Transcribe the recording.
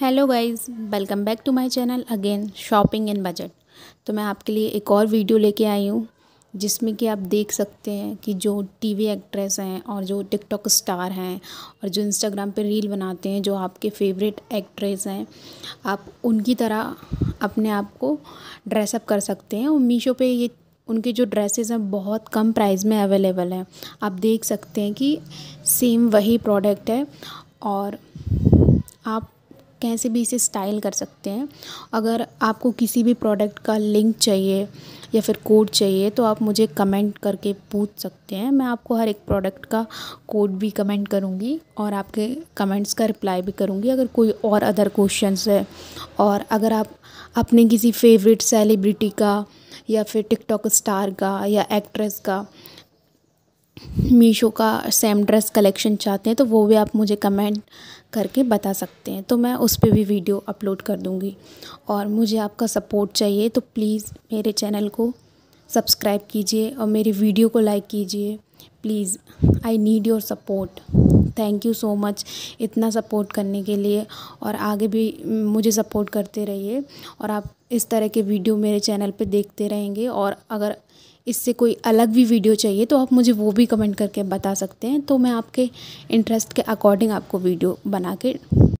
hello guys welcome back to my channel again shopping in budget तो मैं आपके लिए एक और वीडियो लेके आई हूँ जिसमें कि आप देख सकते हैं कि जो टीवी एक्ट्रेस हैं और जो टिकटॉक स्टार हैं और जो इंस्टाग्राम पे रील बनाते हैं जो आपके फेवरेट एक्ट्रेस हैं आप उनकी तरह अपने आप को ड्रेसअप कर सकते हैं और मीशो पर ये उनके जो ड्रेसेस हैं बहुत कम प्राइस में अवेलेबल हैं आप देख सकते हैं कि सेम वही प्रोडक्ट है और आप कैसे भी इसे स्टाइल कर सकते हैं अगर आपको किसी भी प्रोडक्ट का लिंक चाहिए या फिर कोड चाहिए तो आप मुझे कमेंट करके पूछ सकते हैं मैं आपको हर एक प्रोडक्ट का कोड भी कमेंट करूँगी और आपके कमेंट्स का रिप्लाई भी करूँगी अगर कोई और अदर क्वेश्चंस है और अगर आप अपने किसी फेवरेट सेलिब्रिटी का या फिर टिकटॉक स्टार का या एक्ट्रेस का मीशो का सेम ड्रेस कलेक्शन चाहते हैं तो वो भी आप मुझे कमेंट करके बता सकते हैं तो मैं उस पर भी वीडियो अपलोड कर दूँगी और मुझे आपका सपोर्ट चाहिए तो प्लीज़ मेरे चैनल को सब्सक्राइब कीजिए और मेरी वीडियो को लाइक कीजिए please I need your support thank you so much इतना सपोर्ट करने के लिए और आगे भी मुझे सपोर्ट करते रहिए और आप इस तरह के वीडियो मेरे चैनल पे देखते रहेंगे और अगर इससे कोई अलग भी वीडियो चाहिए तो आप मुझे वो भी कमेंट करके बता सकते हैं तो मैं आपके इंटरेस्ट के अकॉर्डिंग आपको वीडियो बना के